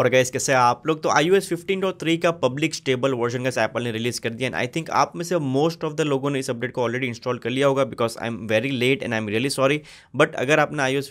और गैस कैसे आप लोग तो आई ओ एस का पब्लिक स्टेबल वर्जन का एप्पल ने रिलीज कर दिया एंड आई थिंक आप में से मोस्ट ऑफ द लोगों ने इस अपडेट को ऑलरेडी इंस्टॉल कर लिया होगा because I am very late and I am really sorry but अगर आपने आई ओ एस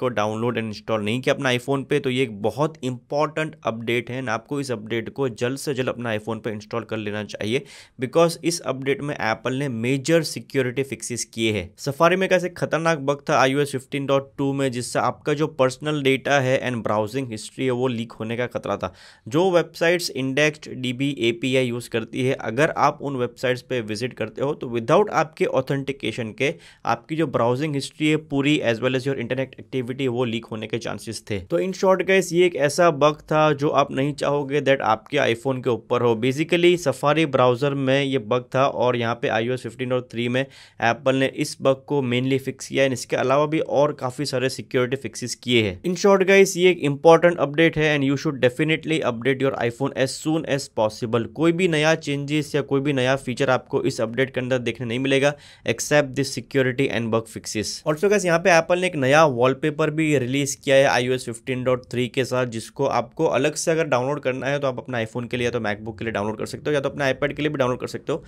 को डाउनलोड एंड इंस्टॉल नहीं किया अपना आईफोन पे तो ये एक बहुत इंपॉर्टेंट अपडेट है एंड आपको इस अपडेट को जल्द से जल्द अपना आईफोन पर इंस्टॉल कर लेना चाहिए बिकॉज इस अपडेट में एप्पल ने मेजर सिक्योरिटी फिक्सिस किए हैं सफारी में कैसे खतरनाक बग था आई ओ में जिससे आपका जो पर्सनल डेटा है एंड ब्राउजिंग हिस्ट्री है वो लीक होने का खतरा था जो websites indexed DB API use करती है अगर आप उन वेबसाइट्स पे विजिट करते हो तो विदाउट आपके ऑथेंटिकेशन के आपकी जो ब्राउजिंग हिस्ट्री है पूरी as well as your internet activity वो लीक होने के चांसेस थे तो इन शॉर्ट गाइस ये एक ऐसा बग था जो आप नहीं चाहोगे दैट आपके आईफोन के ऊपर हो बेसिकली सफारी ब्राउज़र में ये बग था और यहाँ पे आई ओ और थ्री में एप्पल ने इस बग को मेनली फिक्स किया है इसके अलावा भी और काफ़ी सारे सिक्योरिटी फिक्सेस किए हैं इन शॉर्ट गाइस ये एक इंपॉर्टेंट अपडेट है and you should definitely update your iPhone as soon as possible कोई भी नया चेंजेस या कोई भी नया फीचर आपको इस अपडेट के अंदर देखने नहीं मिलेगा except this security and bug fixes also guys यहाँ पे एप्पल ने एक नया पेपर भी रिलीज़ किया है आई डॉट थ्री के साथ जिसको आपको अलग से अगर डाउनलोड करना है तो आप अपना आईफोन के लिए या तो मैकबुक के लिए डाउनलोड कर सकते हो या तो अपना आईपैड के लिए भी डाउनलोड कर सकते हो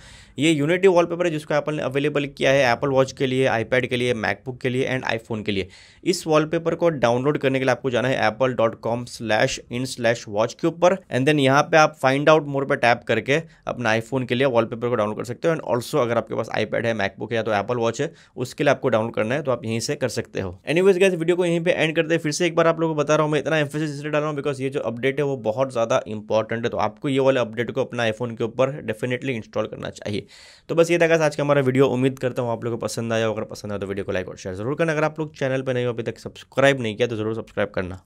ये यूनिटी वॉलपेपर है जिसको एप्पल ने अवेलेबल किया है एप्पल वॉच के लिए आईपैड के लिए मैकबुक के लिए एंड आईफोन के लिए इस वॉलपेपर को डाउनलोड करने के लिए आपको जाना है Apple dot com slash in slash watch के ऊपर एंड देन यहाँ पे आप फाइंड आउट मोर पे टैप करके अपना आईफोन के लिए वॉलपेपर को डाउनलोड कर सकते हो एंड ऑल्सो अगर आपके पास आईपैड है मैकबुक है या तो एप्पल वॉच है उसके लिए आपको डाउनलोड करना है तो आप यहीं से कर सकते हो एनी वेज वीडियो को यहीं पर एंड करते फिर से एक बार आप लोगों को बता रहा हूँ मैं इतना एम्फोसिस इसलिए डाल रहा हूँ बिकॉज ये जो अपडेट है वो बहुत ज़्यादा इंपॉर्टेंट है तो आपको ये वाले अपडेट को अपना आईफोन के ऊपर डेफिनेटली इंस्टॉल करना चाहिए तो बस ये था आज का हमारा वीडियो उम्मीद करता हूँ आप लोगों को पसंद आया अगर पसंद आया तो वीडियो को लाइक और शेयर जरूर करना अगर आप लोग चैनल पर नहीं हो अभी तक सब्सक्राइब नहीं किया तो जरूर सब्सक्राइब करना